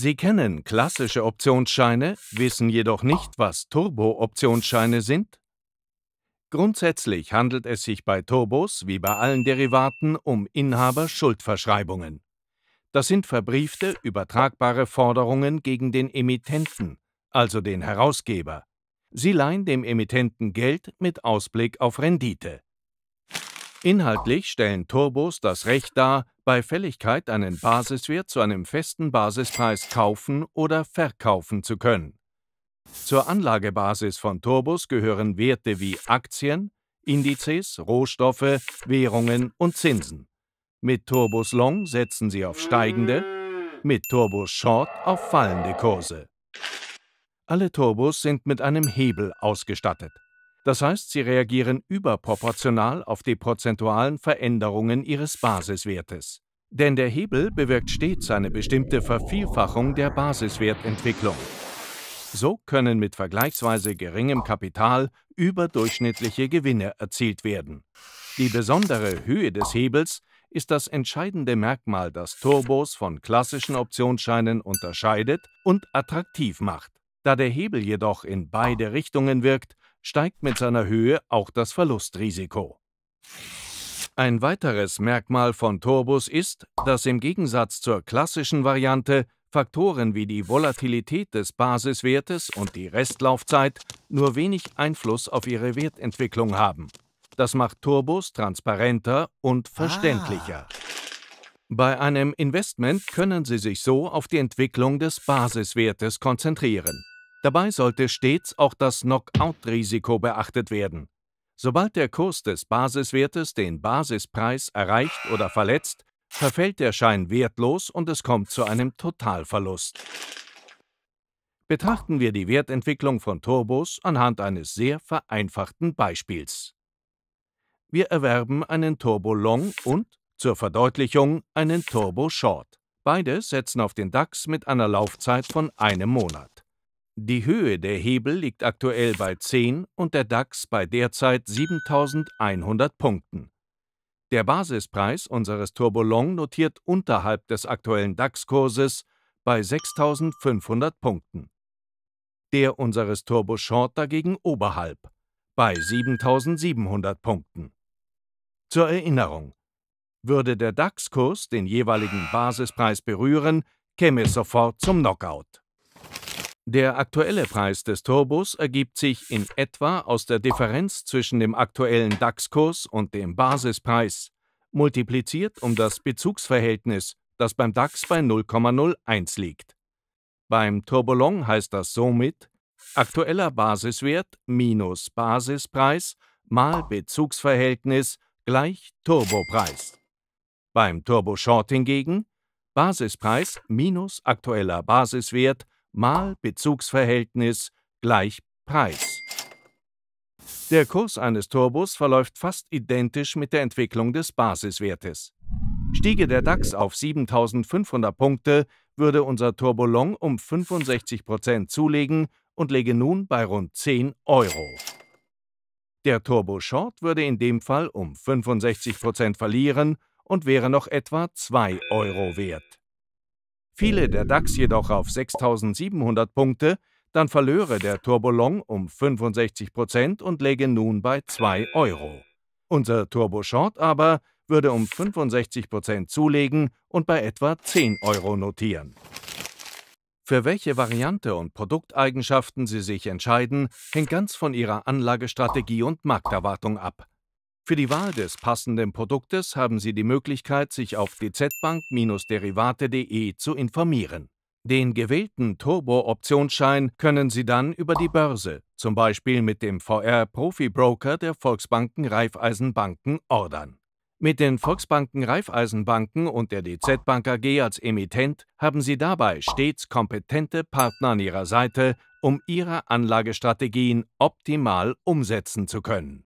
Sie kennen klassische Optionsscheine, wissen jedoch nicht, was Turbo-Optionsscheine sind? Grundsätzlich handelt es sich bei Turbos wie bei allen Derivaten um Inhaberschuldverschreibungen. Das sind verbriefte, übertragbare Forderungen gegen den Emittenten, also den Herausgeber. Sie leihen dem Emittenten Geld mit Ausblick auf Rendite. Inhaltlich stellen Turbos das Recht dar, bei Fälligkeit einen Basiswert zu einem festen Basispreis kaufen oder verkaufen zu können. Zur Anlagebasis von Turbos gehören Werte wie Aktien, Indizes, Rohstoffe, Währungen und Zinsen. Mit Turbos Long setzen sie auf steigende, mit Turbos Short auf fallende Kurse. Alle Turbos sind mit einem Hebel ausgestattet. Das heißt, sie reagieren überproportional auf die prozentualen Veränderungen ihres Basiswertes. Denn der Hebel bewirkt stets eine bestimmte Vervielfachung der Basiswertentwicklung. So können mit vergleichsweise geringem Kapital überdurchschnittliche Gewinne erzielt werden. Die besondere Höhe des Hebels ist das entscheidende Merkmal, das Turbos von klassischen Optionsscheinen unterscheidet und attraktiv macht. Da der Hebel jedoch in beide Richtungen wirkt, steigt mit seiner Höhe auch das Verlustrisiko. Ein weiteres Merkmal von Turbos ist, dass im Gegensatz zur klassischen Variante Faktoren wie die Volatilität des Basiswertes und die Restlaufzeit nur wenig Einfluss auf ihre Wertentwicklung haben. Das macht Turbos transparenter und ah. verständlicher. Ah. Bei einem Investment können Sie sich so auf die Entwicklung des Basiswertes konzentrieren. Dabei sollte stets auch das Knockout-Risiko beachtet werden. Sobald der Kurs des Basiswertes den Basispreis erreicht oder verletzt, verfällt der Schein wertlos und es kommt zu einem Totalverlust. Betrachten wir die Wertentwicklung von Turbos anhand eines sehr vereinfachten Beispiels. Wir erwerben einen Turbo Long und, zur Verdeutlichung, einen Turbo Short. Beide setzen auf den DAX mit einer Laufzeit von einem Monat. Die Höhe der Hebel liegt aktuell bei 10 und der DAX bei derzeit 7100 Punkten. Der Basispreis unseres Turbolong notiert unterhalb des aktuellen DAX-Kurses bei 6500 Punkten. Der unseres Turbo Short dagegen oberhalb bei 7700 Punkten. Zur Erinnerung, würde der DAX-Kurs den jeweiligen Basispreis berühren, käme es sofort zum Knockout. Der aktuelle Preis des Turbos ergibt sich in etwa aus der Differenz zwischen dem aktuellen DAX-Kurs und dem Basispreis, multipliziert um das Bezugsverhältnis, das beim DAX bei 0,01 liegt. Beim Turbolong heißt das somit aktueller Basiswert minus Basispreis mal Bezugsverhältnis gleich Turbopreis. Beim Turbo Short hingegen Basispreis minus aktueller Basiswert mal Bezugsverhältnis gleich Preis. Der Kurs eines Turbos verläuft fast identisch mit der Entwicklung des Basiswertes. Stiege der DAX auf 7500 Punkte, würde unser Turbolon um 65 zulegen und läge nun bei rund 10 Euro. Der Turbo Short würde in dem Fall um 65 verlieren und wäre noch etwa 2 Euro wert. Fiele der DAX jedoch auf 6700 Punkte, dann verlöre der Turbolong um 65 Prozent und läge nun bei 2 Euro. Unser Turbo Short aber würde um 65 Prozent zulegen und bei etwa 10 Euro notieren. Für welche Variante und Produkteigenschaften Sie sich entscheiden, hängt ganz von Ihrer Anlagestrategie und Markterwartung ab. Für die Wahl des passenden Produktes haben Sie die Möglichkeit, sich auf dzbank-derivate.de zu informieren. Den gewählten Turbo-Optionsschein können Sie dann über die Börse, zum Beispiel mit dem VR-Profi-Broker der Volksbanken Raiffeisenbanken, ordern. Mit den Volksbanken Raiffeisenbanken und der DZ Bank AG als Emittent haben Sie dabei stets kompetente Partner an Ihrer Seite, um Ihre Anlagestrategien optimal umsetzen zu können.